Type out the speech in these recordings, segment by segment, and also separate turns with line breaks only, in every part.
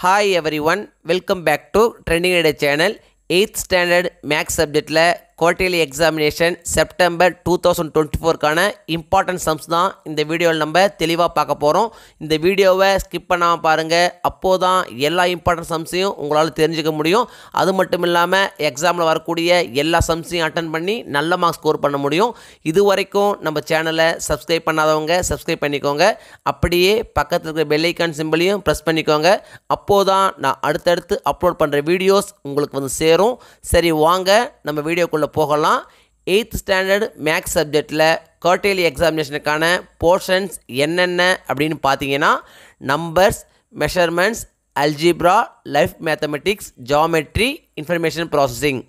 hi everyone welcome back to trending channel eighth standard maths சப்ஜெக்டில் quarterly examination September two thousand twenty ஃபோருக்கான important sums தான் இந்த வீடியோவில் நம்ம தெளிவாக பார்க்க போகிறோம் இந்த வீடியோவை ஸ்கிப் பண்ணாமல் பாருங்கள் அப்போது தான் எல்லா இம்பார்ட்டன்ட் சம்ஸையும் உங்களால் தெரிஞ்சுக்க முடியும் அது மட்டும் இல்லாமல் எக்ஸாமில் வரக்கூடிய எல்லா சம்ஸையும் அட்டன் பண்ணி நல்ல மார்க் ஸ்கோர் பண்ண முடியும் இது வரைக்கும் நம்ம சேனலை சப்ஸ்கிரைப் பண்ணாதவங்க சப்ஸ்கிரைப் பண்ணிக்கோங்க அப்படியே பக்கத்தில் இருக்கிற பெல்லைக்கான் சிம்பிளையும் ப்ரெஸ் பண்ணிக்கோங்க அப்போது தான் நான் அடுத்தடுத்து அப்லோட் பண்ணுற வீடியோஸ் உங்களுக்கு வந்து சேரும் சரி வாங்க நம்ம வீடியோக்குள்ளே ஸ்டாண்டர்டில் போகலாம் எயித் ஸ்டாண்டர்ட் மேக்ஸ் சப்ஜெக்டில் கர்டேலி எக்ஸாமினேஷனுக்கான போர்ஷன்ஸ் என்னென்ன அப்படின்னு பார்த்தீங்கன்னா numbers measurements algebra life mathematics geometry information processing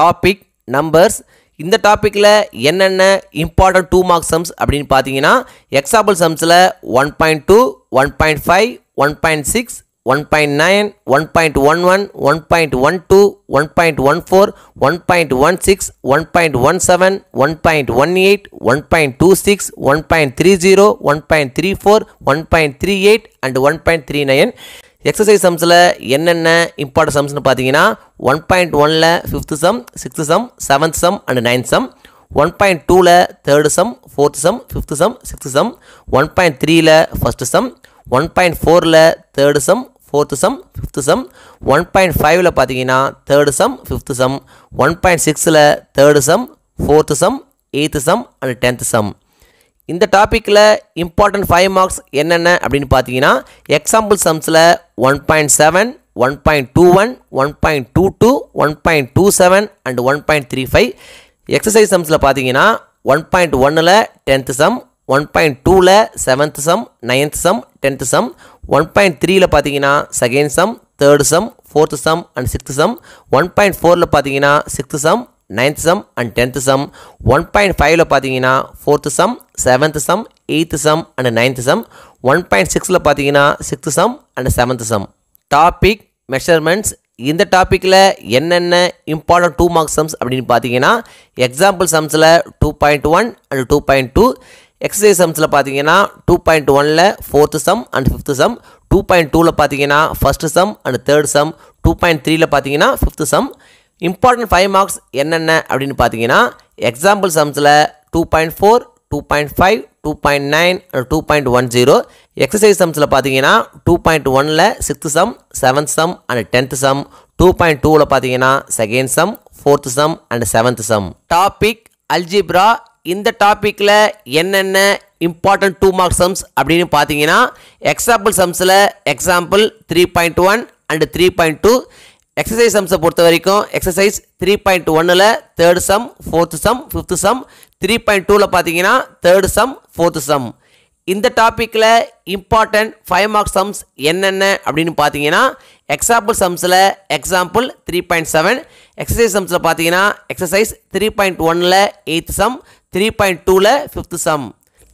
topic numbers இந்த டாப்பிக்கில் என்னென்ன இம்பார்ட்டன்ட் டூ மார்க் சம்ஸ் அப்படின்னு பார்த்தீங்கன்னா எக்ஸாம்பிள் சம்ஸில் one point two one point five one point six one point nine one point one one one point one two one point one four one point one six one point one seven one point one eight one point two six one point three zero one point three four one point three eight and one point three nine exercise சம்ஸில் என்னென்ன important சம்ஸ்னு பார்த்தீங்கன்னா one point ஒனில் fifth sum sixth sum seventh sum and ninth sum one point டூவில் third sum fourth sum fifth sum sixth sum one point த்ரீயில் first sum one point ஃபோரில் third sum fourth sum fifth sum one point ஃபைவ்ல பார்த்தீங்கன்னா third sum fifth sum one point சிக்ஸில் third sum fourth some eighth sum and tenth sum இந்த டாப்பிக்கில் important five marks என்னென்ன அப்படின்னு பார்த்தீங்கன்னா எக்ஸாம்பிள் சம்ஸில் one point seven one point two one one point two two one point two seven and one point three five exercise சம்ஸில் பார்த்தீங்கன்னா one point ஒன்னில் tenth sum one point டூவில் seventh sum ninth sum tenth sum one point த்ரீயில் பார்த்தீங்கன்னா second sum third sum fourth sum and sixth sum one point ஃபோரில் பார்த்தீங்கன்னா sixth some ninth sum and tenth sum one point ஃபைவ்ல பார்த்தீங்கன்னா fourth sum seventh sum eighth sum and ninth sum one point சிக்ஸில் பார்த்தீங்கன்னா sixth sum and seventh sum topic measurements இந்த டாப்பிக்கில் என்னென்ன important two mark sums அப்படின்னு பார்த்தீங்கன்னா example சம்ஸில் two point one and two point two exercise சம்ஸில் பார்த்தீங்கன்னா டூ பாயிண்ட் ஒனில் fourth sum and fifth sum two point டூவில் பார்த்தீங்கன்னா first sum and third sum two point த்ரீயில் பார்த்தீங்கன்னா fifth sum important five marks என்னென்ன அப்படின்னு பார்த்தீங்கன்னா எக்ஸாம்பிள் சம்ஸில் two point four two point five two point nine and two point one zero exercise சம்ஸில் பார்த்தீங்கன்னா டூ பாயிண்ட் ஒனில் sixth sum seventh sum and tenth sum two point டூவில் பார்த்தீங்கன்னா second sum fourth sum and seventh sum topic algebra இந்த டாப்பிக்கில் என்னென்ன important two mark sums அப்படின்னு பார்த்தீங்கன்னா எக்ஸாம்பிள் சம்ஸில் example three point one and three point two exercise சம்ஸை பொறுத்த வரைக்கும் எக்ஸசைஸ் த்ரீ பாயிண்ட் ஒன்னில் third sum fourth sum fifth sum three point டூவில் பார்த்தீங்கன்னா தேர்டு சம் ஃபோர்த்து சம் இந்த டாப்பிக்கில் இம்பார்ட்டன்ட் ஃபைவ் மார்க் சம்ஸ் என்னென்ன அப்படின்னு பார்த்தீங்கன்னா எக்ஸாம்பிள் சம்ஸில் example three point seven exercise சம்ஸில் பார்த்தீங்கன்னா எக்ஸசைஸ் த்ரீ பாயிண்ட் ஒன்னில் எயித்து சம் த்ரீ பாயிண்ட் டூவில் ஃபிஃப்த்து சம்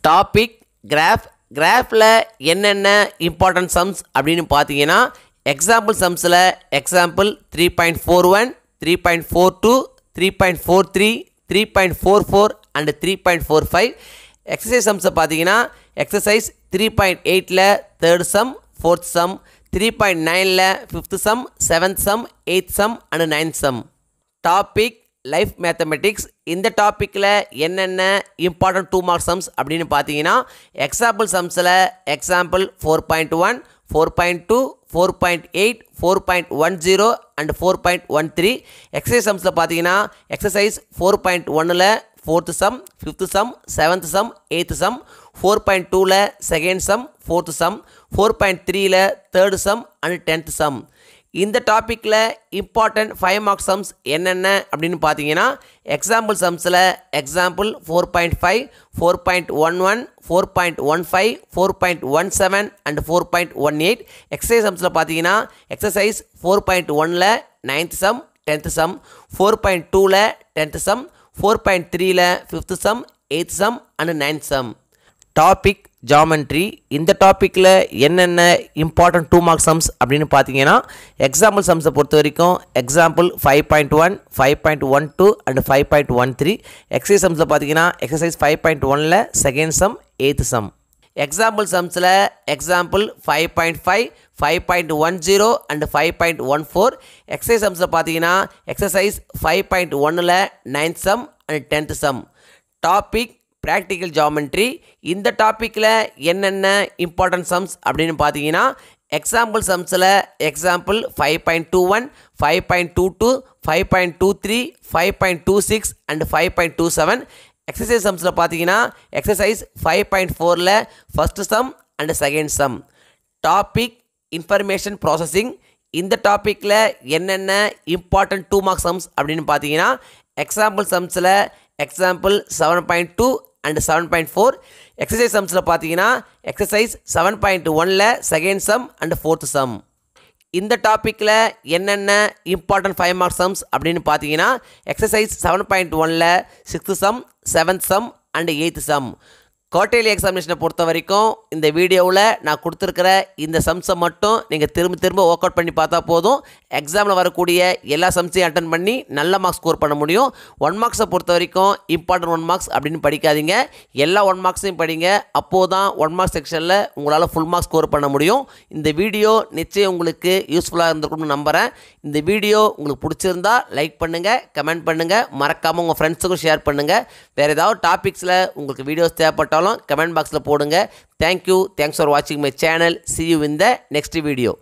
டாபிக் கிராஃப் கிராஃபில் என்னென்ன இம்பார்ட்டன்ட் சம்ஸ் அப்படின்னு பார்த்தீங்கன்னா எக்ஸாம்பிள் சம்ஸில் example three point four one three point four two three point four three three point four four and three point four five exercise சம்ஸை பார்த்தீங்கன்னா exercise three point எயிட்டில் third sum fourth sum three point நைனில் fifth sum seventh sum eighth sum and ninth sum topic life mathematics இந்த டாப்பிக்கில் என்னென்ன important two mark sums அப்படின்னு பார்த்தீங்கன்னா example சம்ஸில் example four point one four point two four point eight four point one zero and four point one three exercise சம்ஸில் பார்த்தீங்கன்னா exercise four point ஒன்னில் fourth sum fifth sum seventh sum eighth sum four point டூவில் second sum fourth sum four point த்ரீயில் third sum and tenth sum இந்த டாப்பிக்கில் important five mark sums என்னென்ன அப்படின்னு பார்த்தீங்கன்னா எக்ஸாம்பிள் சம்ஸில் example four point five four point one one four point one five four point one seven and four point one eight exercise சம்ஸில் பார்த்தீங்கன்னா exercise four point ஒனில் ninth sum tenth sum four point டூவில் tenth sum four point த்ரீயில் fifth sum eighth sum and ninth sum topic geometry இந்த டாப்பிக்கில் என்னென்ன important two mark sums அப்படின்னு பார்த்தீங்கன்னா எக்ஸாம்பிள் சம்ஸை பொறுத்த வரைக்கும் example five point one five point one two and five point one three exercise சம்ஸில் பார்த்தீங்கன்னா எக்ஸசைஸ் ஃபைவ் பாயிண்ட் ஒனில் second sum eighth sum example சம்ஸில் example five point five five point one zero and five point one four exercise சம்ஸில் பார்த்தீங்கன்னா exercise five point ஒன்னில் ninth sum and tenth sum topic practical geometry இந்த டாப்பிக்கில் என்னென்ன important sums அப்படின்னு பார்த்தீங்கன்னா example சம்ஸில் example five point two one five point two two five point two three five point two six and five point two seven exercise சம்ஸில் பார்த்தீங்கன்னா exercise five point ஃபோரில் first sum and second sum topic information processing இந்த டாப்பிக்கில் என்னென்ன important two mark sums அப்படின்னு பார்த்தீங்கன்னா example சம்ஸில் example seven point two and seven point four exercise சம்ஸில் பார்த்தீங்கன்னா எக்ஸசைஸ் செவன் பாயிண்ட் ஒனில் second sum and fourth sum இந்த டாப்பிக்கில் என்னென்ன இம்பார்ட்டன்ட் ஃபைவ் மார்க் சம்ஸ் அப்படின்னு பார்த்தீங்கன்னா எக்ஸசைஸ் செவன் பாயிண்ட் ஒனில் sixth sum seventh sum and eighth sum quarterly எக்ஸாமினேஷனை பொறுத்த வரைக்கும் இந்த வீடியோவில் நான் கொடுத்துருக்கிற இந்த சம்ஸை மட்டும் நீங்கள் திரும்ப திரும்ப ஒர்க் அவுட் பண்ணி பார்த்தா போதும் எக்ஸாமில் வரக்கூடிய எல்லா சம்ஸையும் அட்டன் பண்ணி நல்ல மார்க்ஸ் ஸ்கோர் பண்ண முடியும் ஒன் மார்க்ஸை பொறுத்த வரைக்கும் இம்பார்ட்டன்ட் ஒன் மார்க்ஸ் அப்படின்னு படிக்காதீங்க எல்லா ஒன் மார்க்ஸையும் படிங்க அப்போது தான் ஒன் மார்க்ஸ் செக்ஷனில் உங்களால் ஃபுல் மார்க்ஸ் ஸ்கோர் பண்ண முடியும் இந்த வீடியோ நிச்சயம் உங்களுக்கு யூஸ்ஃபுல்லாக இருந்திருக்கும்னு நம்புகிறேன் இந்த வீடியோ உங்களுக்கு பிடிச்சிருந்தா லைக் பண்ணுங்கள் கமெண்ட் பண்ணுங்கள் மறக்காமல் உங்கள் ஃப்ரெண்ட்ஸுக்கும் ஷேர் பண்ணுங்கள் வேறு ஏதாவது டாபிக்ஸில் உங்களுக்கு வீடியோஸ் தேவைப்பட்டாலும் கமெண்ட் பாக்ஸில் போடுங்க தேங்க்யூ தேங்க்ஸ் ஃபார் வாட்சிங் மை சேனல் சி யூ இந்த த நெக்ஸ்ட் வீடியோ